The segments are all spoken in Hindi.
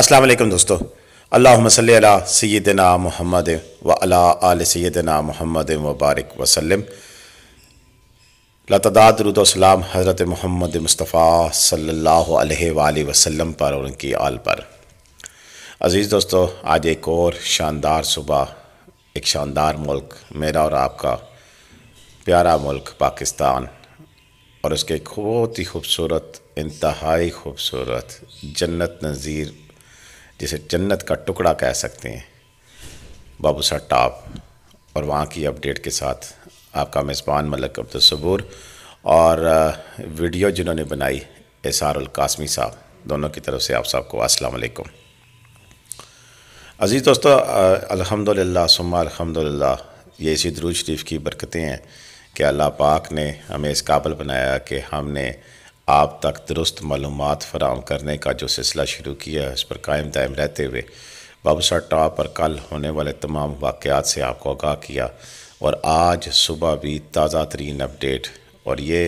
अस्सलाम वालेकुम दोस्तों अल्लाह अला सैदना मोहम्मद व अला आल सैदना मोहम्मद मुबारक वसलम लतदाद रुदोसलाम हज़रत मोहम्मद मुस्तफ़ा सल्ला वसम पर और उनकी आल पर अज़ीज़ दोस्तों आज एक और शानदार सुबह एक शानदार मुल्क मेरा और आपका प्यारा मुल्क पाकिस्तान और उसके बहुत ही खूबसूरत इंतहाई खूबसूरत जन्नत नज़ीर जिसे जन्नत का टुकड़ा कह सकते हैं बाबूसा टॉप और वहाँ की अपडेट के साथ आपका मेज़बान मलक अब्दुलसबूर और वीडियो जिन्होंने बनाई एसारुल साहब दोनों की तरफ से आप सबको अस्सलाम वालेकुम अज़ीज़ दोस्तों अल्हम्दुलिल्लाह सुम्मा अल्हम्दुलिल्लाह ये इसी दरूज शरीफ की बरकतें हैं कि अल्लाह पाक ने हमें इस काबल बनाया कि हमने आप तक दुरुस्त मालूम फराम करने का जो सिलसिला शुरू किया है उस पर कायम दायम रहते हुए बाबूसा टॉप पर कल होने वाले तमाम वाक़ात से आपको आगाह किया और आज सुबह भी ताज़ा तरीन अपडेट और ये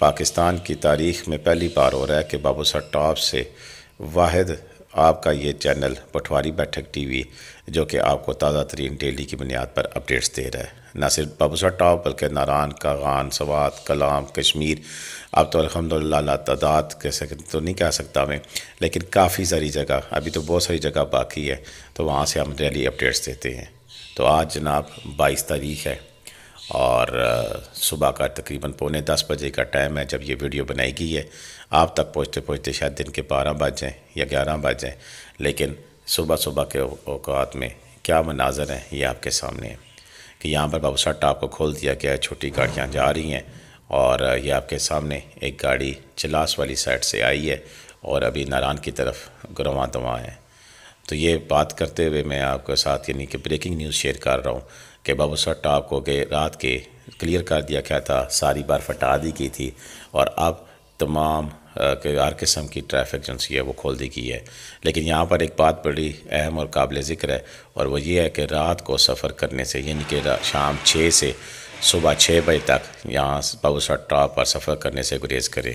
पाकिस्तान की तारीख में पहली बार हो रहा है कि बाबूसा टॉप से वाद आपका ये चैनल पटवारी बैठक टीवी जो कि आपको ताज़ा तरीन डेली की बुनियाद पर अपडेट्स दे रहा है ना सिर्फ बबूसा टॉप बल्कि नारान कागान सवात कलाम कश्मीर अब तो अलहमदिल्ला तादाद सकते तो नहीं कह सकता मैं लेकिन काफ़ी सारी जगह अभी तो बहुत सारी जगह बाकी है तो वहाँ से हम डेली अपडेट्स देते हैं तो आज जनाब बाईस तारीख है और सुबह का तकरीबन पौने दस बजे का टाइम है जब ये वीडियो बनाई गई है आप तक पहुँचते पहुँचते शायद दिन के बारह बजें या ग्यारह बजें लेकिन सुबह सुबह के अवकात में क्या मनाजर हैं ये आपके सामने है कि यहाँ पर बाबूसा टाप को खोल दिया गया है छोटी गाड़ियाँ जा रही हैं और ये आपके सामने एक गाड़ी चलास वाली साइड से आई है और अभी नारायण की तरफ गुरवा दवा है तो ये बात करते हुए मैं आपके साथ यानी कि ब्रेकिंग न्यूज़ शेयर कर रहा हूँ कि सर टॉप को के रात के क्लियर कर दिया गया था सारी बर्फ हटा दी गई थी और अब तमाम हर किस्म की ट्रैफिक एजेंसी है वो खोल दी गई है लेकिन यहाँ पर एक बात बड़ी अहम और काबिल ज़िक्र है और वो ये है कि रात को सफ़र करने से यानी कि शाम छः से सुबह छः बजे तक यहाँ बाबूसा टॉप पर सफ़र करने से गुरेज करें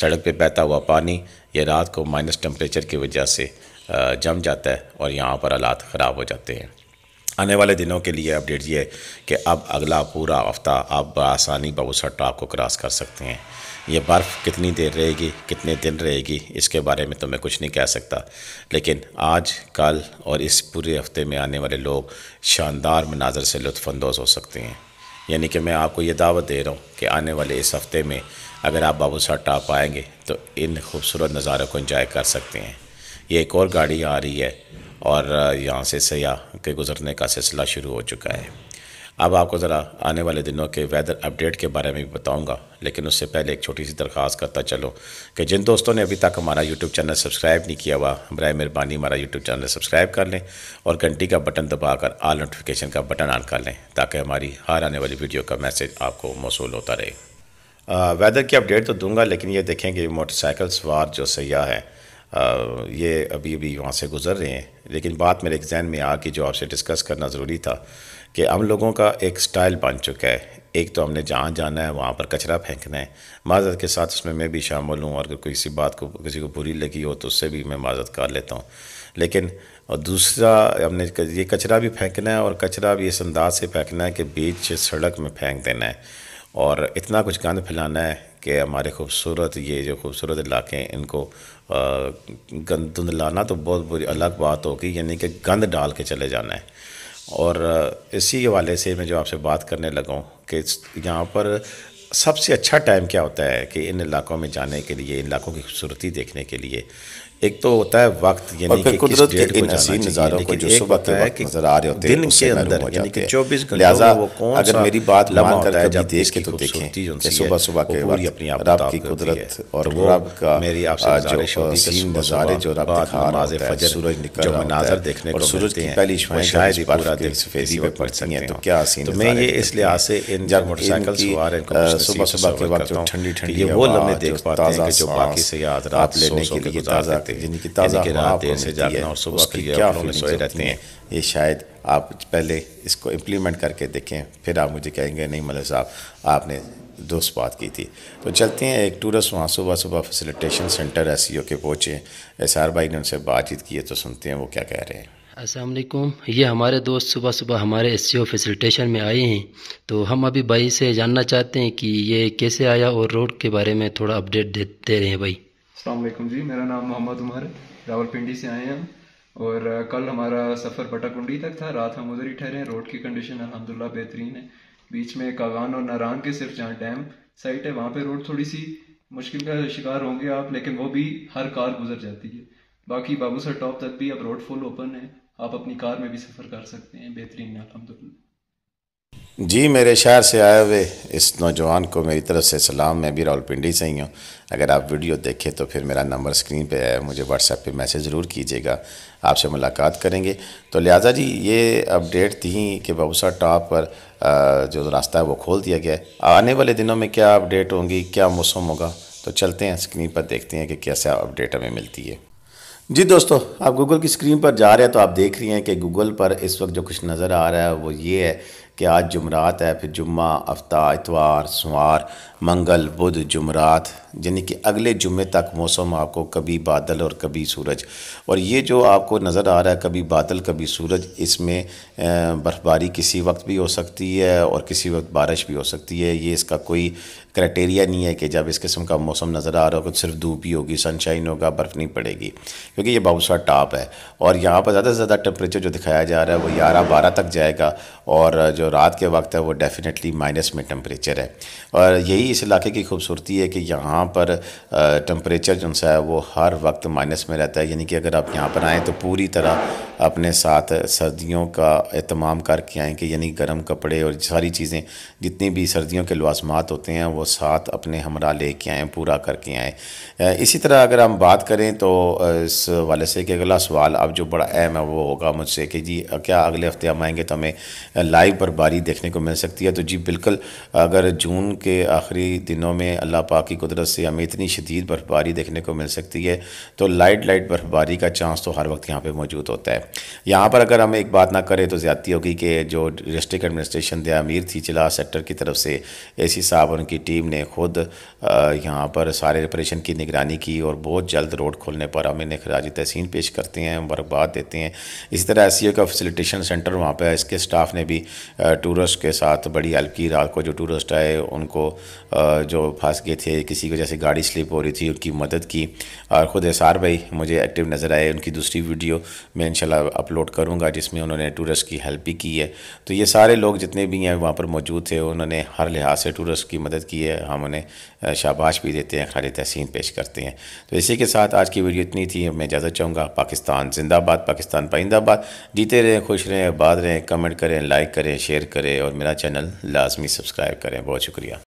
सड़क पे बहता हुआ पानी ये रात को माइनस टेम्परेचर की वजह से जम जाता है और यहाँ पर हालात ख़राब हो जाते हैं आने वाले दिनों के लिए अपडेट ये कि अब अगला पूरा हफ्ता आप आसानी बाबूसा टॉप को क्रॉस कर सकते हैं ये बर्फ़ कितनी देर रहेगी कितने दिन रहेगी इसके बारे में तो मैं कुछ नहीं कह सकता लेकिन आज कल और इस पूरे हफ्ते में आने वाले लोग शानदार मनाजर से लुफानंदोज़ हो सकते हैं यानी कि मैं आपको ये दावत दे रहा हूँ कि आने वाले इस हफ़्ते में अगर आप बाबूसा टॉप आएँगे तो इन खूबसूरत नज़ारों को इंजॉय कर सकते हैं ये एक और गाड़ी आ रही है और यहाँ से सयाह के गुज़रने का सिलसिला शुरू हो चुका है अब आपको ज़रा आने वाले दिनों के वेदर अपडेट के बारे में भी बताऊंगा लेकिन उससे पहले एक छोटी सी दरख्वास्त करता चलो कि जिन दोस्तों ने अभी तक हमारा यूट्यूब चैनल सब्सक्राइब नहीं किया हुआ बर मेहरबानी हमारा यूट्यूब चैनल सब्सक्राइब कर लें और घंटी का बटन दबाकर आल नोटिफिकेशन का बटन ऑन कर लें ताकि हमारी हर आने वाली वीडियो का मैसेज आपको मौसू होता रहे वेदर की अपडेट तो दूंगा लेकिन ये देखें कि मोटरसाइकिल सवार जो सयाह है ये अभी अभी वहाँ से गुज़र रहे हैं लेकिन बात मेरे जहन में आ कि जो आपसे डिस्कस करना ज़रूरी था कि हम लोगों का एक स्टाइल बन चुका है एक तो हमने जहाँ जाना है वहाँ पर कचरा फेंकना है माजरत के साथ उसमें मैं भी शामिल हूँ और अगर किसी बात को किसी को बुरी लगी हो तो उससे भी मैं माजरत कर लेता हूँ लेकिन और दूसरा हमने ये कचरा भी फेंकना है और कचरा भी इस अंदाज से फेंकना है कि बीच सड़क में फेंक देना है और इतना कुछ गंद फैलाना है कि हमारे खूबसूरत ये जो खूबसूरत इलाके हैं इनको गंद धुंधलाना तो बहुत बुरी अलग बात होगी यानी कि गंद डाल के चले जाना है और इसी हवाले से मैं जो आपसे बात करने लगा कि यहाँ पर सबसे अच्छा टाइम क्या होता है कि इन इलाकों में जाने के लिए इन इलाकों की खूबसूरती देखने के लिए एक तो होता है वक्त यानी कि कुदरत के इन नज़ारों को जो सुबह के वक्त नज़र आ रहे होते हैं अगर मेरी बात मान कर देख के तो देखें कि सुबह सुबह के वक्त अपनी रब की कुदरत और तो वो रब का मेरी जो नज़ारे जो रब दिखा रहा है सूरज निकल रहा देखने को सूरज की पहली शायद पूरा सफेदी पे हैं तो क्या तो मैं ये इस लिहाज से इन जब मोटरसाइकिल सवार सुबह सुबह के वक्त ठंडी ठंडी वो लम्हे देख पाते हैं जो बाकी से याद रात लेने के लिए ताज़ा जाते हैं जिनकी ताज़ा रात से जागना और सुबह के लिए अपनों सोए रहते हैं ये शायद आप पहले इसको इम्प्लीमेंट करके देखें फिर आप मुझे कहेंगे नहीं मलिक साहब आपने दोस्त बात की थी तो चलते हैं एक टूरिस्ट वहाँ सुबह सुबह फैसिलिटेशन सेंटर एस के पहुँचे एस भाई ने उनसे बातचीत की है तो सुनते हैं वो क्या कह रहे हैं असलकुम ये हमारे दोस्त सुबह सुबह हमारे एस सी फैसिलिटेशन में आए हैं तो हम अभी भाई से जानना चाहते हैं कि ये कैसे आया और रोड के बारे में थोड़ा अपडेट दे, दे रहे हैं भाई अलमेकम जी मेरा नाम मोहम्मद उमर रावलपिंडी से आए हैं और कल हमारा सफ़र पटाकुंडी तक था रात हम उधर ही ठहरे हैं रोड की कंडीशन अलहमदिल्ला बेहतरीन है बीच में कागान और नारान के सिर्फ जहाँ डैम साइट है वहाँ पे रोड थोड़ी सी मुश्किल का शिकार होंगे आप लेकिन वो भी हर कार गुजर जाती है बाकी बाबूसर टॉप तक भी अब रोड फुल ओपन है आप अपनी कार में भी सफ़र कर सकते हैं बेहतरीन है अलहमदिल्ला जी मेरे शहर से आए हुए इस नौजवान को मेरी तरफ से सलाम मैं भी रावलपिंडी से ही हूँ अगर आप वीडियो देखें तो फिर मेरा नंबर स्क्रीन पे है मुझे व्हाट्सएप पे मैसेज ज़रूर कीजिएगा आपसे मुलाकात करेंगे तो लिहाजा जी ये अपडेट थी कि बबूसा टॉप पर जो रास्ता है वो खोल दिया गया है आने वाले दिनों में क्या अपडेट होंगी क्या मौसम होगा तो चलते हैं स्क्रीन पर देखते हैं कि कैसा अपडेट हमें मिलती है जी दोस्तों आप गूगल की स्क्रीन पर जा रहे हैं तो आप देख रही हैं कि गूगल पर इस वक्त जो कुछ नज़र आ रहा है वो ये है कि आज जुमरात है फिर जुम्मा हफ्ता इतवार सुमार मंगल बुध जुमरात यानी कि अगले जुमे तक मौसम आपको कभी बादल और कभी सूरज और ये जो आपको नज़र आ रहा है कभी बादल कभी सूरज इसमें बर्फ़बारी किसी वक्त भी हो सकती है और किसी वक्त बारिश भी हो सकती है ये इसका कोई क्राइटेरिया नहीं है कि जब इस किस्म का मौसम नज़र आ रहा होगा तो सिर्फ धूप ही होगी सनशाइन होगा बर्फ़ नहीं पड़ेगी क्योंकि ये बाउसा टाप है और यहाँ पर ज़्यादा से ज़्यादा टेम्परेचर जो दिखाया जा रहा है वो ग्यारह बारह तक जाएगा और जो रात के वक्त है वो डेफ़िनेटली माइनस में टम्परेचर है और यही इस इलाके की खूबसूरती है कि यहाँ पर टम्परेचर जो सा है वो हर वक्त माइनस में रहता है यानी कि अगर आप यहाँ पर आएँ तो पूरी तरह अपने साथ सर्दियों का अहतमाम करके आएँ कि यानी गर्म कपड़े और सारी चीज़ें जितनी भी सर्दियों के लवाजमात होते हैं वो साथ अपने हमरा ले कर आएँ पूरा करके आएँ इसी तरह अगर हम बात करें तो इस वाले से कि अगला सवाल अब जो बड़ा अहम है वो होगा मुझसे कि जी क्या अगले हफ्ते हम आएँगे तो हमें लाइव बर्फबारी देखने को मिल सकती है तो जी बिल्कुल अगर जून के आखिरी दिनों में अल्लाह पाक की कुदरत से हमें इतनी शदीद बर्फबारी देखने को मिल सकती है तो लाइट लाइट बर्फबारी का चांस तो हर वक्त यहाँ पर मौजूद होता है यहाँ पर अगर हम एक बात ना करें तो ज़्यादती होगी कि जो डिस्ट्रिक्ट एडमिनिस्ट्रेशन दिया अमीर थी जिला सेक्टर की तरफ से ए सी साहब और उनकी टीम ने खुद यहाँ पर सारे ऑपरेशन की निगरानी की और बहुत जल्द रोड खोलने पर हम इन्हें खराज तहसीन पेश करते हैं मुबारकबाद देते हैं इसी तरह एस का फैसिलिटेशन सेंटर वहाँ पर इसके स्टाफ ने भी टूरिस्ट के साथ बड़ी हेल्प की रात को जो टूरिस्ट आए उनको जो फंस गए थे किसी को जैसे गाड़ी स्लिप हो रही थी उनकी मदद की और ख़ुद एसार भाई मुझे एक्टिव नज़र आए उनकी दूसरी वीडियो में इन इनशाला अपलोड करूँगा जिसमें उन्होंने टूरिस्ट की हेल्प भी की है तो ये सारे लोग जितने भी हैं वहाँ पर मौजूद थे उन्होंने हर लिहाज से टूरिस्ट की मदद की है हम उन्हें शाबाश भी देते हैं खाली तहसीन पेश करते हैं तो इसी के साथ आज की वीडियो इतनी थी मैं इजाज़त चाहूँगा पाकिस्तान जिंदाबाद पाकिस्तान पाइंदाबाद जीते रहें खुश रहें बाद रहें कमेंट करें लाइक करें शेयर करें और मेरा चैनल लाजमी सब्सक्राइब करें बहुत शुक्रिया